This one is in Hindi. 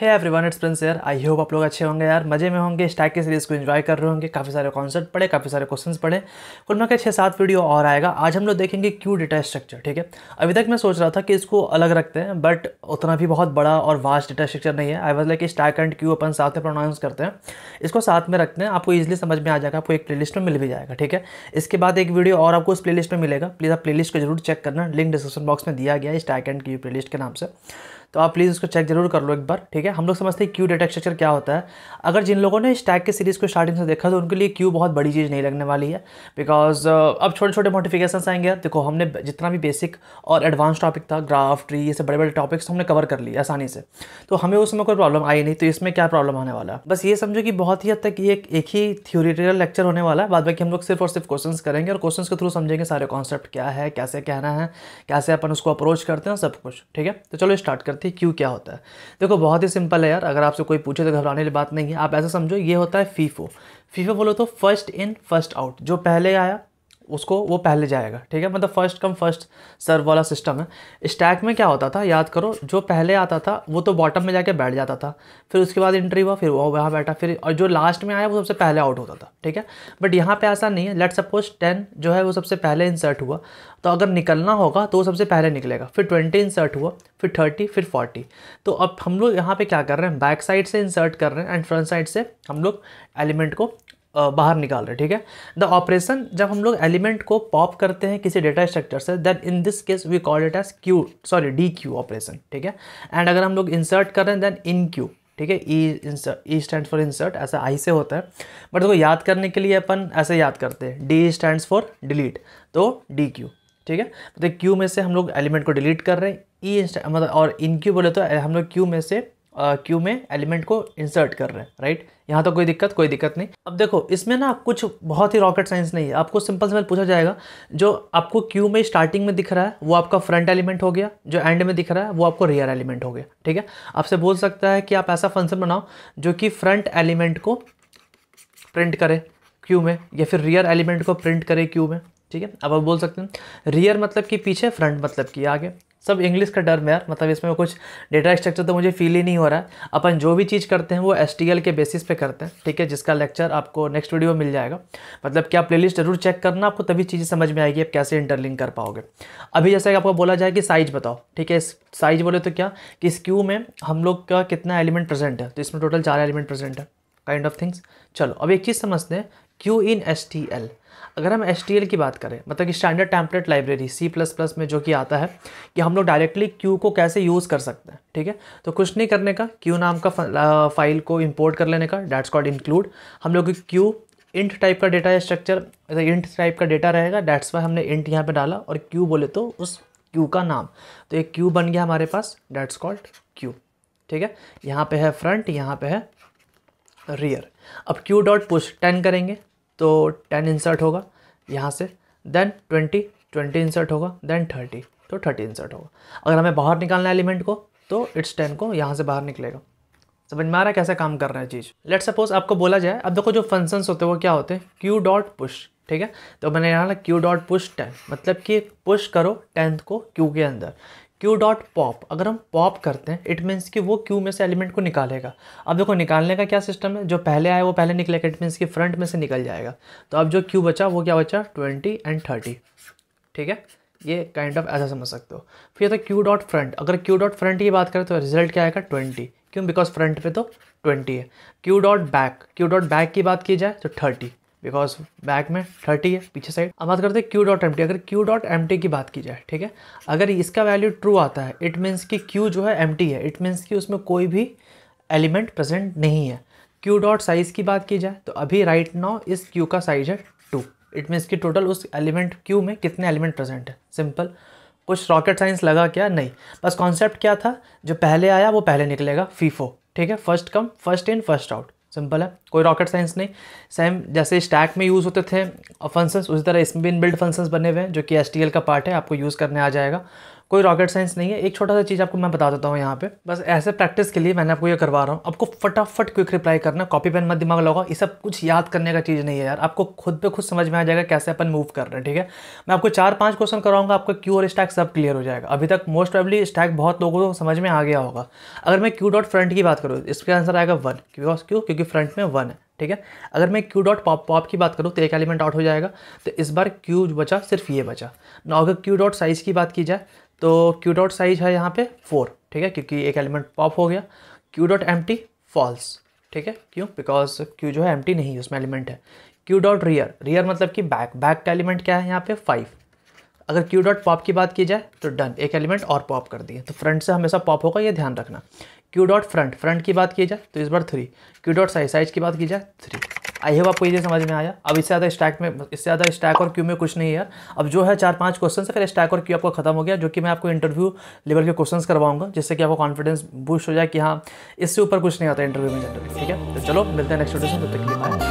है एवरीवन इट्स प्रिंस यार आई होप आप लोग अच्छे होंगे यार मजे में होंगे स्टैक की सीरीज़ को एंजॉय कर रहे होंगे काफ़ी सारे कॉन्सेप्ट पढ़े काफ़ी सारे क्वेश्चंस पढ़े कुल मिला छः सात वीडियो और आएगा आज हम लोग देखेंगे क्यू डेटा स्ट्रक्चर ठीक है अभी तक मैं सोच रहा था कि इसको अलग रखते हैं बट उतना भी बहुत बड़ा और वास्ट डेटा स्ट्रक्चर नहीं है I was like stack and queue अपन साथ में प्रोनाउंस करते हैं इसको साथ में रखते हैं आपको ईजिली समझ में आ जाएगा आपको एक प्ले में मिल भी जाएगा ठीक है इसके बाद एक वीडियो और आपको उस प्ले में मिलेगा प्लीज़ आप प्ले को जरूर चेक करना लिंक डिस्क्रिप्शन बॉक्स में दिया गया है स्टैक एंड क्यू प्ले के नाम से तो आप प्लीज़ उसको चेक जरूर कर लो एक बार ठीक है हम लोग समझते हैं क्यू डेटा स्ट्रक्चर क्या होता है अगर जिन लोगों ने स्टैक के सीरीज़ को स्टार्टिंग से देखा तो उनके लिए क्यू बहुत बड़ी चीज़ नहीं लगने वाली है बिकॉज uh, अब छोटे छोटे मोटिफिकेशन आएंगे देखो हमने जितना भी बेसिक और एडवांस टॉपिक था ग्राफ ट्री ये सब बड़े बड़े टॉपिक्स हमने कवर कर लिए आसानी से तो हमें उसमें कोई प्रॉब्लम आई नहीं तो इसमें क्या प्रॉब्लम आने वाला है बस ये समझो कि बहुत ही हद तक ये एक, ही थ्योरिटिकल लेक्चर होने वाला है बाद बाकी हम लोग सिर्फ और सिर्फ क्वेश्चन करेंगे और क्वेश्चन के थ्रू समझेंगे सारे कॉन्सेप्ट क्या है कैसे कहना है कैसे अपन उसको अप्रोच करते हैं सब कुछ ठीक है तो चलो स्टार्ट करते हैं सकती है क्यों क्या होता है देखो बहुत ही सिंपल है यार अगर आपसे कोई पूछे तो घबराने वाली बात नहीं है आप ऐसा समझो ये होता है फीफो फीफो बोलो तो फर्स्ट इन फर्स्ट आउट जो पहले आया उसको वो पहले जाएगा ठीक है मतलब फर्स्ट कम फर्स्ट सर्व वाला सिस्टम है स्टैक में क्या होता था याद करो जो पहले आता था वो तो बॉटम में जाके बैठ जाता था फिर उसके बाद एंट्री हुआ फिर वो वहाँ बैठा फिर और जो लास्ट में आया वो सबसे पहले आउट होता था ठीक है बट यहाँ पे ऐसा नहीं है लेट सपोज टेन जो है वो सबसे पहले इंसर्ट हुआ तो अगर निकलना होगा तो वो सबसे पहले निकलेगा फिर ट्वेंटी इंसर्ट हुआ फिर थर्टी फिर फोर्टी तो अब हम लोग यहाँ पर क्या कर रहे हैं बैक साइड से इंसर्ट कर रहे हैं एंड फ्रंट साइड से हम लोग एलिमेंट को बाहर निकाल रहे ठीक है द ऑपरेशन जब हम लोग एलिमेंट को पॉप करते हैं किसी डेटा स्ट्रक्चर से then in this case we call it as queue sorry dequeue operation ठीक है एंड अगर हम लोग इंसर्ट कर रहे हैं देन इन क्यू ठीक है E insert E stand for insert ऐसा आई से होता है बट देखो तो याद करने के लिए अपन ऐसे याद करते हैं डी स्टैंड फॉर डिलीट तो डी क्यू ठीक है तो क्यू में से हम लोग एलिमेंट को डिलीट कर रहे हैं ई e मतलब और इन क्यू बोले तो हम लोग क्यू में से क्यू में एलिमेंट को इंसर्ट कर रहे हैं राइट यहाँ तो कोई दिक्कत कोई दिक्कत नहीं अब देखो इसमें ना कुछ बहुत ही रॉकेट साइंस नहीं है आपको सिंपल सिंपल पूछा जाएगा जो आपको क्यू में स्टार्टिंग में दिख रहा है वो आपका फ्रंट एलिमेंट हो गया जो एंड में दिख रहा है वो आपको रियर एलिमेंट हो गया ठीक है आपसे बोल सकता है कि आप ऐसा फंक्शन बनाओ जो कि फ्रंट एलिमेंट को प्रिंट करे क्यू में या फिर रियर एलिमेंट को प्रिंट करे क्यू में ठीक है अब आप बोल सकते हैं रियर मतलब कि पीछे फ्रंट मतलब कि आगे सब इंग्लिश का डर में यार मतलब इसमें कुछ डेटा स्ट्रक्चर तो मुझे फील ही नहीं हो रहा है अपन जो भी चीज़ करते हैं वो एस के बेसिस पे करते हैं ठीक है जिसका लेक्चर आपको नेक्स्ट वीडियो में मिल जाएगा मतलब क्या प्लेलिस्ट जरूर चेक करना आपको तभी चीज़ें समझ में आएगी आप कैसे इंटरलिंक कर पाओगे अभी जैसे कि आपको बोला जाए कि साइज बताओ ठीक है साइज बोले तो क्या कि इस क्यू में हम लोग का कितना एलिमेंट प्रेजेंट है तो इसमें टोटल चार एलिमेंट प्रेजेंट है काइंड ऑफ थिंग्स चलो अब एक चीज़ समझते हैं queue in S T L अगर हम एस टी एल की बात करें मतलब कि standard template library C plus plus में जो कि आता है कि हम लोग डायरेक्टली क्यू को कैसे यूज़ कर सकते हैं ठीक है तो कुछ नहीं करने का क्यू नाम का फाइल को इम्पोर्ट कर लेने का डैट्स कॉल्ड इंक्लूड हम लोग क्यू इंट टाइप का डेटा स्ट्रक्चर इंट टाइप का डेटा रहेगा डैट्स वाई हमने इंट यहाँ पे डाला और क्यू बोले तो उस क्यू का नाम तो एक क्यू बन गया हमारे पास डैट्स कॉल्ड क्यू ठीक है यहाँ पे है फ्रंट यहाँ पे है रियर अब क्यू डॉट पुश टेन करेंगे तो टेन इंसर्ट होगा यहाँ से देन ट्वेंटी ट्वेंटी इंसर्ट होगा देन थर्टी तो थर्टी इंसर्ट होगा अगर हमें बाहर निकालना है एलिमेंट को तो इट्स टेन को यहाँ से बाहर निकलेगा समझ में आ रहा है कैसे काम कर रहा है चीज़ लेट सपोज आपको बोला जाए अब देखो जो फंक्शन होते हैं वो क्या होते हैं क्यू डॉट पुश ठीक है तो मैंने यहाँ ना क्यू डॉट पुश टेन मतलब कि पुश करो टेंथ को क्यू के अंदर क्यू डॉट पॉप अगर हम पॉप करते हैं इट मीन्स कि वो क्यू में से एलिमेंट को निकालेगा अब देखो निकालने का क्या सिस्टम है जो पहले आया वो पहले निकलेगा इट मीन्स कि फ्रंट में से निकल जाएगा तो अब जो क्यू बचा वो क्या बचा ट्वेंटी एंड थर्टी ठीक है ये काइंड ऑफ ऐसा समझ सकते हो फिर तो क्यू डॉट फ्रंट अगर क्यू डॉट फ्रंट की बात करें तो रिजल्ट क्या आएगा ट्वेंटी क्यों बिकॉज फ्रंट पे तो ट्वेंटी है queue dot back queue dot back की बात की जाए तो थर्टी बिकॉज बैक में थर्टी है पीछे साइड अब बात करते हैं क्यू डॉट एम अगर क्यू डॉट एम की बात की जाए ठीक है अगर इसका वैल्यू ट्रू आता है इट मीन्स कि क्यू जो है एम है इट मीन्स कि उसमें कोई भी एलिमेंट प्रेजेंट नहीं है क्यू डॉट साइज़ की बात की जाए तो अभी राइट नाउ इस क्यू का साइज है टू इट मीन्स कि टोटल उस एलिमेंट क्यू में कितने एलिमेंट प्रेजेंट है सिंपल कुछ रॉकेट साइंस लगा क्या नहीं बस कॉन्सेप्ट क्या था जो पहले आया वो पहले निकलेगा फीफो ठीक है first come first in first out simple है कोई रॉकेट साइंस नहीं सेम जैसे स्टैक में यूज़ होते थे फंक्शंस उसी तरह इसमें भी इन बिल्ड फंक्शंस बने हुए हैं जो कि एस का पार्ट है आपको यूज़ करने आ जाएगा कोई रॉकेट साइंस नहीं है एक छोटा सा चीज़ आपको मैं बता देता हूँ यहाँ पे बस ऐसे प्रैक्टिस के लिए मैंने आपको ये करवा रहा हूँ आपको फटाफट क्विक रिप्लाई करना कॉपी पेन मत दिमाग लगाओ ये सब कुछ याद करने का चीज़ नहीं है यार आपको खुद पे खुद समझ में आ जाएगा कैसे अपन मूव कर रहे हैं ठीक है मैं आपको चार पाँच क्वेश्चन कराऊंगा आपका क्यू और स्टैक सब क्लियर हो जाएगा अभी तक मोस्ट ऑबली स्टैक बहुत लोगों को समझ में आ गया होगा अगर मैं क्यू डॉट फ्रंट की बात करूँ इसका आंसर आएगा वन क्यू क्यों क्योंकि फ्रंट में वन है ठीक है अगर मैं क्यू डॉट पॉप पॉप की बात करूँ तो एक एलिमेंट आउट हो जाएगा तो इस बार क्यू बचा सिर्फ ये बचा ना अगर क्यू डॉट साइज़ की बात की जाए तो क्यू डॉट साइज है यहाँ पे फोर ठीक है क्योंकि एक एलिमेंट पॉप हो गया queue dot empty false ठीक है क्यों बिकॉज क्यू जो है एम टी नहीं उसमें एलिमेंट है क्यू डॉट रियर रियर मतलब कि बैक बैक का एलिमेंट क्या है यहाँ पे फाइव अगर क्यू डॉट पॉप की बात की जाए तो डन एक एलिमेंट और पॉप कर दिए तो फ्रंट से हमेशा पॉप होगा ये ध्यान रखना क्यू डॉट फ्रंट फ्रंट की बात की जाए तो इस बार three queue dot size size की बात की जाए थ्री आई होप आपको ये समझ में आया अब इससे ज़्यादा स्टैक में इससे ज़्यादा स्टैक और क्यू में कुछ नहीं है अब जो है चार पांच क्वेश्चन फिर स्टैक और क्यू आपको खत्म हो गया जो कि मैं आपको इंटरव्यू लेवल के क्वेश्चन करवाऊंगा जिससे कि आपको कॉन्फिडेंस बूस्ट हो जाए कि हाँ इससे ऊपर कुछ नहीं आता इंटरव्यू में जनरल ठीक है तो चलो मिलते हैं नेक्स्ट वीडियो से तब तक के लिए